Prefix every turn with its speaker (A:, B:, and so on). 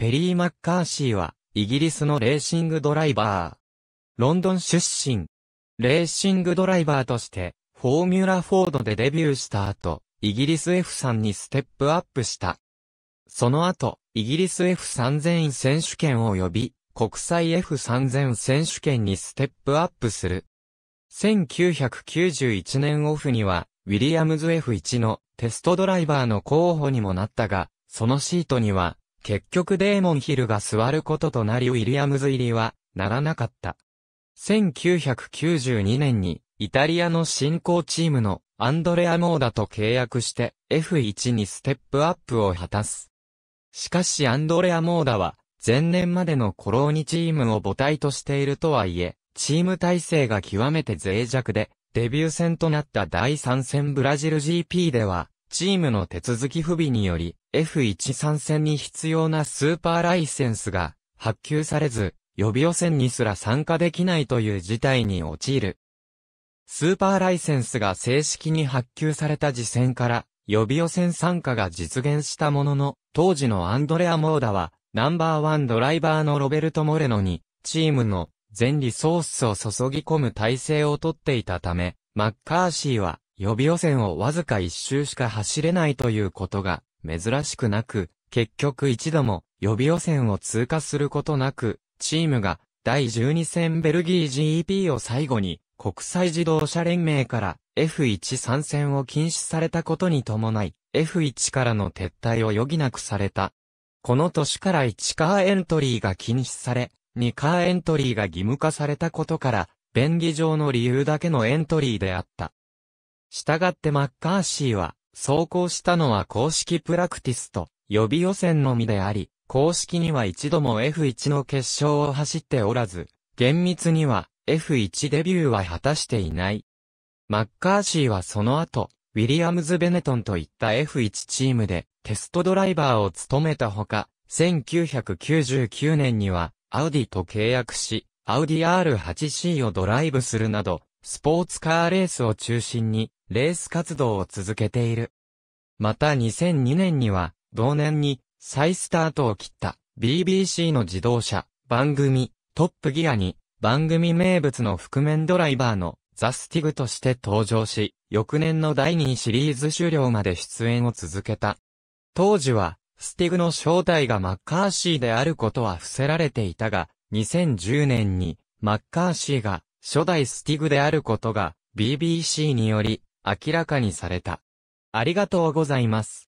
A: ペリー・マッカーシーは、イギリスのレーシングドライバー。ロンドン出身。レーシングドライバーとして、フォーミュラフォードでデビューした後、イギリス F3 にステップアップした。その後、イギリス F3000 選手権及び、国際 F3000 選手権にステップアップする。1991年オフには、ウィリアムズ F1 のテストドライバーの候補にもなったが、そのシートには、結局デーモンヒルが座ることとなりウィリアムズ入りはならなかった。1992年にイタリアの新興チームのアンドレア・モーダと契約して F1 にステップアップを果たす。しかしアンドレア・モーダは前年までのーにチームを母体としているとはいえ、チーム体制が極めて脆弱で、デビュー戦となった第3戦ブラジル GP では、チームの手続き不備により、F1 参戦に必要なスーパーライセンスが発給されず、予備予選にすら参加できないという事態に陥る。スーパーライセンスが正式に発給された次戦から、予備予選参加が実現したものの、当時のアンドレア・モーダは、ナンバーワンドライバーのロベルト・モレノに、チームの全リソースを注ぎ込む体制をとっていたため、マッカーシーは予備予選をわずか一周しか走れないということが珍しくなく、結局一度も予備予選を通過することなく、チームが第12戦ベルギー GEP を最後に国際自動車連盟から F1 参戦を禁止されたことに伴い F1 からの撤退を余儀なくされた。この年から1カーエントリーが禁止され、2カーエントリーが義務化されたことから、便宜上の理由だけのエントリーであった。したがってマッカーシーは、走行したのは公式プラクティスと予備予選のみであり、公式には一度も F1 の決勝を走っておらず、厳密には F1 デビューは果たしていない。マッカーシーはその後、ウィリアムズ・ベネトンといった F1 チームでテストドライバーを務めたほか、1999年にはアウディと契約し、アウディ R8C をドライブするなど、スポーツカーレースを中心にレース活動を続けている。また2002年には、同年に再スタートを切った BBC の自動車番組トップギアに番組名物の覆面ドライバーのザスティグとして登場し、翌年の第2シリーズ終了まで出演を続けた。当時は、スティグの正体がマッカーシーであることは伏せられていたが、2010年にマッカーシーが初代スティグであることが BBC により明らかにされた。ありがとうございます。